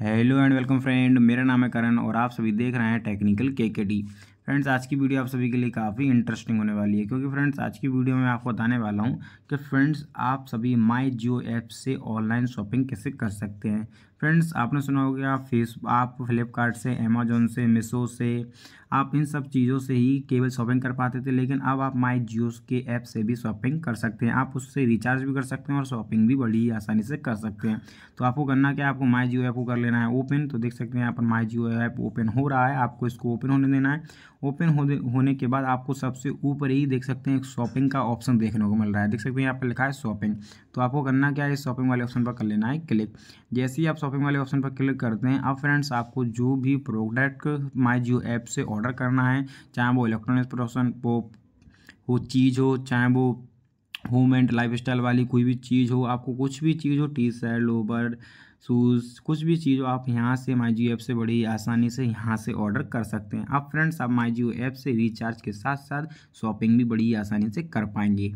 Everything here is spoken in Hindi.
हेलो एंड वेलकम फ्रेंड मेरा नाम है करण और आप सभी देख रहे हैं टेक्निकल के के फ्रेंड्स आज की वीडियो आप सभी के लिए काफ़ी इंटरेस्टिंग होने वाली है क्योंकि फ्रेंड्स आज की वीडियो में आपको बताने वाला हूँ कि फ्रेंड्स आप सभी माई जियो ऐप से ऑनलाइन शॉपिंग कैसे कर सकते हैं फ्रेंड्स आपने सुना होगा आप फेस आप फ्लिपकार्ट से अमेजोन से मिसो से आप इन सब चीज़ों से ही केवल शॉपिंग कर पाते थे लेकिन अब आप माई जियो के ऐप से भी शॉपिंग कर सकते हैं आप उससे रिचार्ज भी कर सकते हैं और शॉपिंग भी बड़ी आसानी से कर सकते हैं तो आपको करना क्या आपको माई जियो ऐप को कर लेना है ओपन तो देख सकते हैं यहाँ पर माई जियो ऐप ओपन हो रहा है आपको इसको ओपन होने देना है ओपन होने के बाद आपको सबसे ऊपर ही देख सकते हैं एक शॉपिंग का ऑप्शन देखने को मिल रहा है देख सकते हैं यहाँ पर लिखा है शॉपिंग तो आपको करना क्या है शॉपिंग वाले ऑप्शन पर कर लेना है क्लिक जैसे ही आप शॉपिंग वाले ऑप्शन पर क्लिक करते हैं अब फ्रेंड्स आपको जो भी प्रोडक्ट माई जियो ऐप से ऑर्डर करना है चाहे वो इलेक्ट्रॉनिक्स प्रोडक्शन वो हो चीज़ हो चाहे वो मूवमेंट लाइफ स्टाइल वाली कोई भी चीज़ हो आपको कुछ भी चीज़ हो टी शर्ट लोबर शूज़ कुछ भी चीज़ हो आप यहाँ से माई जियो ऐप से बड़ी आसानी से यहाँ से ऑर्डर कर सकते हैं आप फ्रेंड्स आप माई जियो ऐप से रिचार्ज के साथ साथ शॉपिंग भी बड़ी आसानी से कर पाएंगे